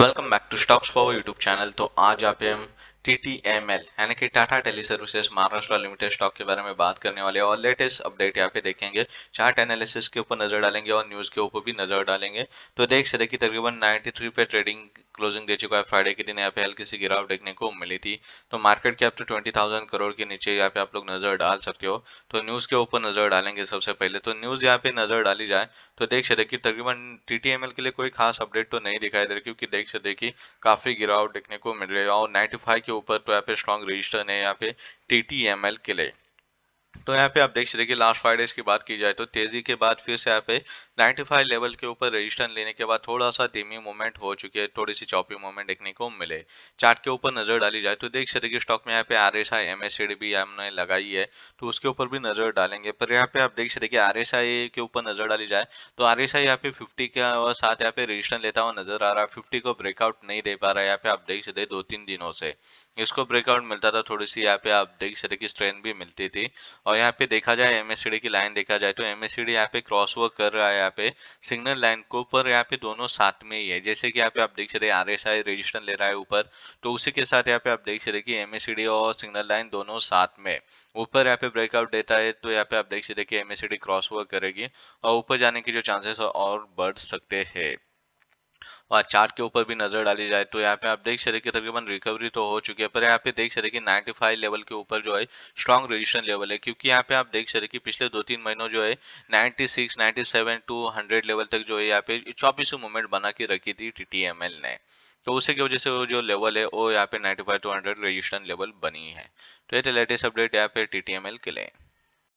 welcome back to stocks for YouTube channel तो आज आप हम TTML यानी कि Tata teleservices Maharashtra limited stock के बारे में बात करने वाले और लेटेस्ट अपडेट यहाँ पे देखेंगे चार्ट एनालिसिस के ऊपर नजर डालेंगे और न्यूज के ऊपर भी नजर डालेंगे तो देख सकते देखिए तकरीबन 93 पे ट्रेडिंग क्लोजिंग दे चुका है फ्राइडे के दिन यहाँ पे हल्की सी गिरावट देखने को मिली थी तो मार्केट कैप तो ट्वेंटी करोड़ के नीचे यहाँ पे आप लोग नजर डाल सकते हो तो न्यूज के ऊपर नजर डालेंगे सबसे पहले तो न्यूज यहाँ पे नजर डाली जाए तो देख सकते कि तकरीबन टी के लिए कोई खास अपडेट तो नहीं दिखाई दे रही क्योंकि देख सकते काफी गिरावट देखने को मिल रही है और नाइन्टी के ऊपर तो यहाँ पे स्ट्रॉन्ग रजिस्टर है यहाँ पे टी के लिए तो यहाँ पे आप देख सकते हैं लास्ट फाइव डेज की बात की जाए तो तेजी के बाद फिर से यहाँ पे 95 लेवल के ऊपर रजिस्टर लेने के बाद थोड़ा सा धीमी मूवमेंट हो चुकी है थोड़ी सी चौपी मूवमेंट देखने को मिले चार्ट के ऊपर नजर डाली जाए तो देख सकते हैं स्टॉक में यहाँ पे R S I M S भी हमने लगाई है तो उसके ऊपर भी नजर डालेंगे पर यहाँ पे आप देख सकते आर एस आई के ऊपर नजर डाली जाए तो आर एस आई यहाँ पे फिफ्टी के और साथ यहाँ पे रजिस्टेंस लेता हुआ नजर आ रहा है फिफ्टी को ब्रेकआउट नहीं दे पा रहा है यहाँ पे आप देख सकते दो तीन दिनों से इसको ब्रेकआउट मिलता था थोड़ी सी यहाँ पे आप देख सकते कि स्ट्रेंथ भी मिलती थी और यहाँ पे देखा जाए एम की लाइन देखा जाए तो एमएससीडी यहाँ पे क्रॉस वर्क कर रहा है यहाँ पे सिग्नल लाइन को पर यहाँ पे दोनों साथ में ही है जैसे कि यहाँ पे आप देख सकते आर एस आई रजिस्टर ले रहा है ऊपर तो उसी के साथ यहाँ पे आप देख सकते कि और सिग्नल लाइन दोनों साथ में ऊपर यहाँ पे ब्रेकआउट देता है तो यहाँ पे आप देख सकते कि क्रॉस वर्क करेगी और ऊपर जाने के जो चांसेस और बढ़ सकते हैं और चार्ट के ऊपर भी नज़र डाली जाए तो यहाँ पे आप देख सकते तकरीबन रिकवरी तो हो चुकी है पर यहाँ पे देख सकते नाइनटी फाइव लेवल के ऊपर जो है स्ट्रॉन्ग रजिस्ट्रेशन लेवल है क्योंकि यहाँ पे आप देख सकते कि पिछले दो तीन महीनों जो है नाइनटी 97 टू हंड्रेड लेवल तक जो है यहाँ पे चौबीस मूवमेंट बना के रखी थी टी ने तो उसी की वजह से वो जो लेवल है वो यहाँ पे 95 टू 100 रजिस्ट्रेशन लेवल बनी है तो ये लेटेस्ट अपडेट यहाँ पे टी के लिए